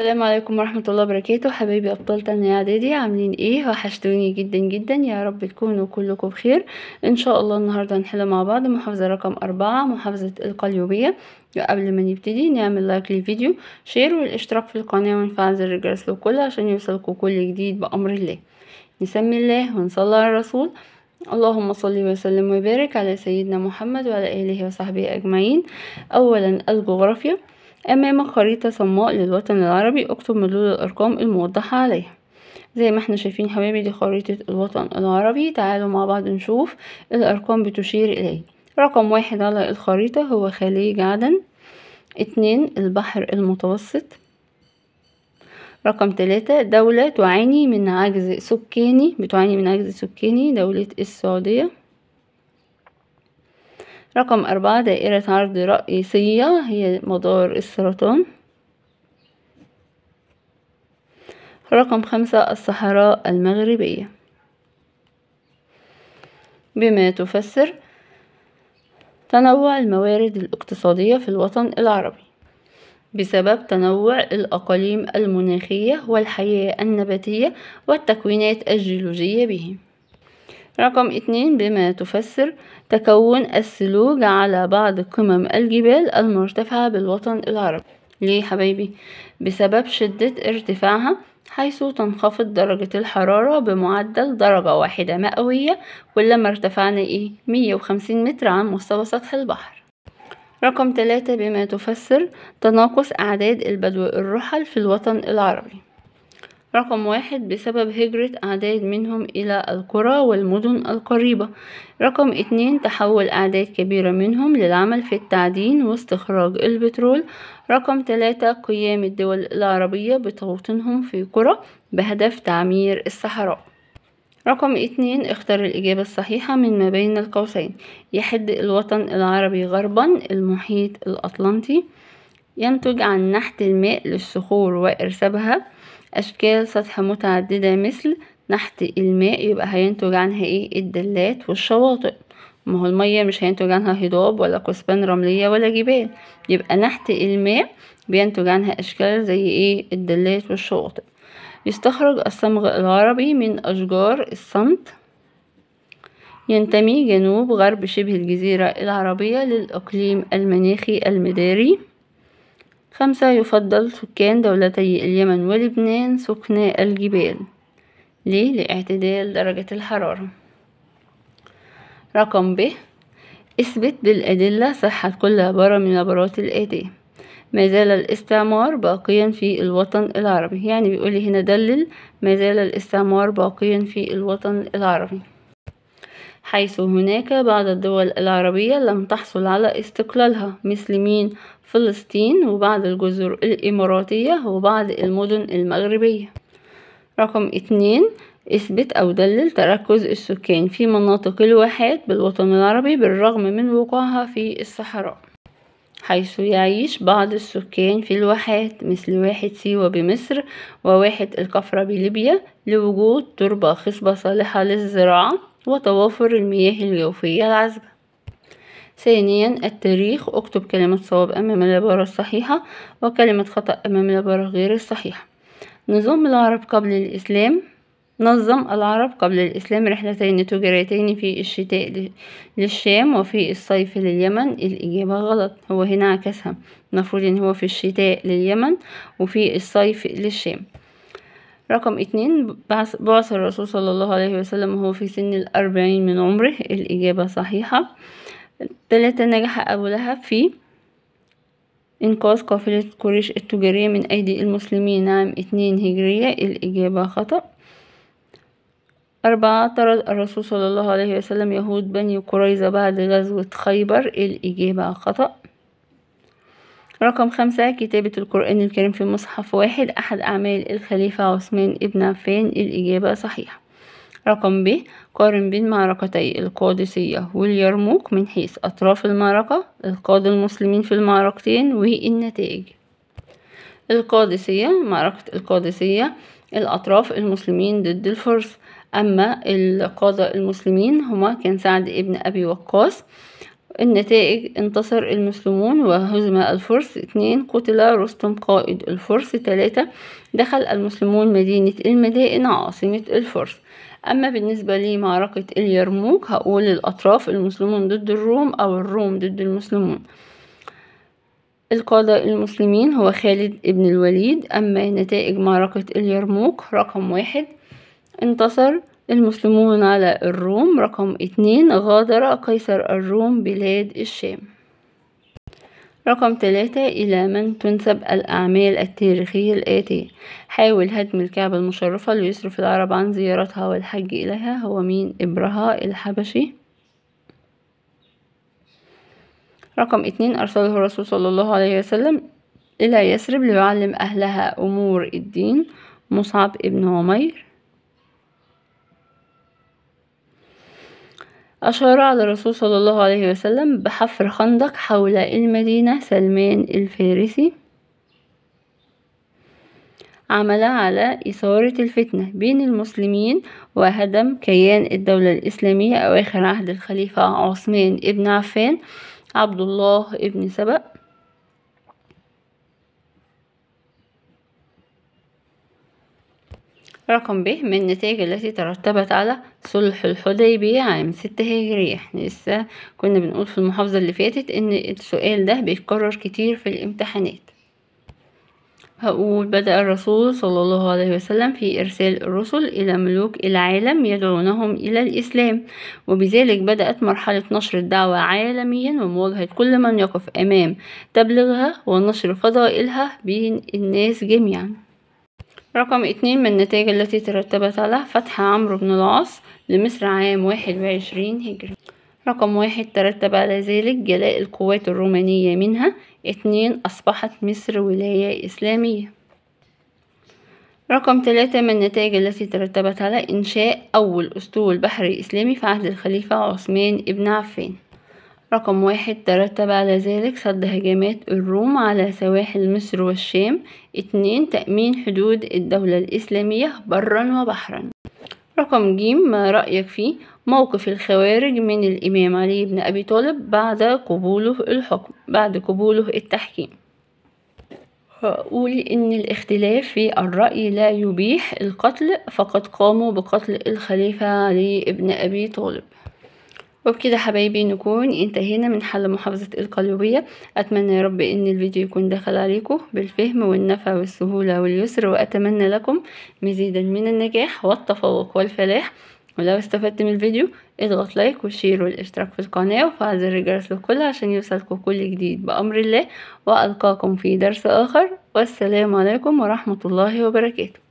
السلام عليكم ورحمة الله وبركاته حبايبي أبطال تانية إعدادي عاملين إيه وحشتوني جدا جدا يا رب تكونوا كلكم بخير إن شاء الله النهاردة هنحل مع بعض محافظة رقم أربعة محافظة القليوبية قبل ما نبتدي نعمل لايك للفيديو شير والاشتراك في القناة ونفعل زر الجرس للكل عشان يوصلكوا كل جديد بأمر الله نسمي الله ونصلي على الرسول اللهم صل وسلم وبارك على سيدنا محمد وعلى آله وصحبه أجمعين أولا الجغرافيا أمام خريطة صماء للوطن العربي أكتب مدلول الأرقام الموضحة عليها زي ما احنا شايفين حبايبي دي خريطة الوطن العربي تعالوا مع بعض نشوف الأرقام بتشير إليه رقم واحد على الخريطة هو خليج عدن اتنين البحر المتوسط رقم تلاتة دولة تعاني من عجز سكاني بتعاني من عجز سكاني دولة السعودية رقم أربعة دائرة عرض رئيسية هي مدار السرطان رقم خمسة الصحراء المغربية بما تفسر تنوع الموارد الاقتصادية في الوطن العربي بسبب تنوع الأقاليم المناخية والحياة النباتية والتكوينات الجيولوجية بهم رقم اتنين بما تفسر تكون الثلوج على بعض قمم الجبال المرتفعة بالوطن العربي ليه حبايبي بسبب شدة ارتفاعها حيث تنخفض درجة الحرارة بمعدل درجة واحدة مئوية كلما ارتفعنا ايه 150 متر عن مستوى سطح البحر رقم ثلاثة بما تفسر تناقص أعداد البدو الرحل في الوطن العربي رقم واحد بسبب هجرة أعداد منهم إلى القرى والمدن القريبة رقم اتنين تحول أعداد كبيرة منهم للعمل في التعدين واستخراج البترول رقم ثلاثة قيام الدول العربية بتوطنهم في قرى بهدف تعمير الصحراء رقم اتنين اختر الإجابة الصحيحة من ما بين القوسين يحد الوطن العربي غربا المحيط الأطلنطي ينتج عن نحت الماء للصخور وإرسابها أشكال سطح متعددة مثل نحت الماء يبقى هينتج عنها ايه الدلات والشواطئ ما هو المية مش هينتج عنها هضاب ولا كثبان رملية ولا جبال يبقى نحت الماء بينتج عنها أشكال زي ايه الدلات والشواطئ يستخرج الصمغ العربي من أشجار الصمت ينتمي جنوب غرب شبه الجزيرة العربية للإقليم المناخي المداري خمسة يفضل سكان دولتي اليمن ولبنان سكناء الجبال ليه لاعتدال درجة الحرارة رقم ب اثبت بالأدلة صحة كل عبارة من عبارات الآتية ما زال الاستعمار باقيا في الوطن العربي يعني بيقول هنا دلل ما زال الاستعمار باقيا في الوطن العربي حيث هناك بعض الدول العربية لم تحصل على استقلالها مثل مين فلسطين وبعض الجزر الإماراتية وبعض المدن المغربية رقم اتنين اثبت أو دلل تركز السكان في مناطق الواحات بالوطن العربي بالرغم من وقوعها في الصحراء حيث يعيش بعض السكان في الواحات مثل واحد سيوة بمصر وواحد الكفرة بليبيا لوجود تربة خصبة صالحة للزراعة وتوافر المياه الجوفية العذبة ثانيا التاريخ اكتب كلمة صواب أمام العبارة الصحيحة وكلمة خطأ أمام العبارة غير الصحيحة نظام العرب قبل الإسلام نظم العرب قبل الإسلام رحلتين تجاريتين في الشتاء للشام وفي الصيف لليمن الإجابة غلط هو هنا عكسها المفروض إن هو في الشتاء لليمن وفي الصيف للشام رقم اتنين بعث الرسول صلى الله عليه وسلم وهو في سن الأربعين من عمره الإجابة صحيحة تلاتة نجح أولها في إنقاذ قافلة قريش التجارية من أيدي المسلمين عام اتنين هجرية الإجابة خطأ أربعة طرد الرسول صلى الله عليه وسلم يهود بني قريظة بعد غزوة خيبر الإجابة خطأ رقم خمسة كتابة القرآن الكريم في مصحف واحد أحد أعمال الخليفة عثمان ابن عفان الإجابة صحيحة رقم ب قارن بين معركتي القادسية واليرموك من حيث أطراف المعركة القادة المسلمين في المعركتين والنتائج القادسية معركة القادسية الأطراف المسلمين ضد الفرس أما القادة المسلمين هما كان سعد ابن أبي وقاص النتائج انتصر المسلمون وهزم الفرس اتنين قتل رستم قائد الفرس تلاتة دخل المسلمون مدينة المدائن عاصمة الفرس أما بالنسبة لمعركة اليرموك هقول الأطراف المسلمون ضد الروم أو الروم ضد المسلمون القادة المسلمين هو خالد ابن الوليد أما نتائج معركة اليرموك رقم واحد انتصر المسلمون على الروم رقم اتنين غادر قيصر الروم بلاد الشام رقم ثلاثة إلى من تنسب الأعمال التاريخية الآتية حاول هدم الكعبة المشرفة ليصرف العرب عن زيارتها والحج إليها هو مين إبرها الحبشي رقم اتنين أرسله الرسول صلى الله عليه وسلم إلى يثرب ليعلم أهلها أمور الدين مصعب ابن عمير أشار على الرسول صلى الله عليه وسلم بحفر خندق حول المدينة سلمان الفارسي عمل على إثارة الفتنة بين المسلمين وهدم كيان الدولة الإسلامية أواخر عهد الخليفة عثمان بن عفان عبد الله بن سبأ رقم ب من النتائج التي ترتبت على صلح الحديبية عام ستة هجرية احنا لسه كنا بنقول في المحافظة اللي فاتت ان السؤال ده بيتكرر كتير في الامتحانات هقول بدأ الرسول صلى الله عليه وسلم في إرسال الرسل إلى ملوك العالم يدعونهم إلى الإسلام وبذلك بدأت مرحلة نشر الدعوة عالميا ومواجهة كل من يقف أمام تبلغها ونشر فضائلها بين الناس جميعا رقم اتنين من النتائج التي ترتبت على فتح عمرو بن العاص لمصر عام واحد وعشرين هجري رقم واحد ترتب على ذلك جلاء القوات الرومانية منها اتنين أصبحت مصر ولاية إسلامية رقم ثلاثة من النتائج التي ترتبت على إنشاء أول أسطول بحري إسلامي في عهد الخليفة عثمان بن عفان رقم واحد ترتب على ذلك صد هجمات الروم على سواحل مصر والشام اتنين تأمين حدود الدولة الإسلامية برا وبحرا رقم ج ما رأيك فيه موقف الخوارج من الإمام علي بن أبي طالب بعد قبوله الحكم بعد قبوله التحكيم هقول إن الاختلاف في الرأي لا يبيح القتل فقد قاموا بقتل الخليفة علي بن أبي طالب وبكده حبايبي نكون انتهينا من حل محافظة القلوبية أتمنى يا رب أن الفيديو يكون دخل عليكم بالفهم والنفع والسهولة واليسر وأتمنى لكم مزيدا من النجاح والتفوق والفلاح ولو استفدت من الفيديو اضغط لايك وشير والاشتراك في القناة وفعل زر الجرس لكل عشان يوصلكم كل جديد بأمر الله وألقاكم في درس آخر والسلام عليكم ورحمة الله وبركاته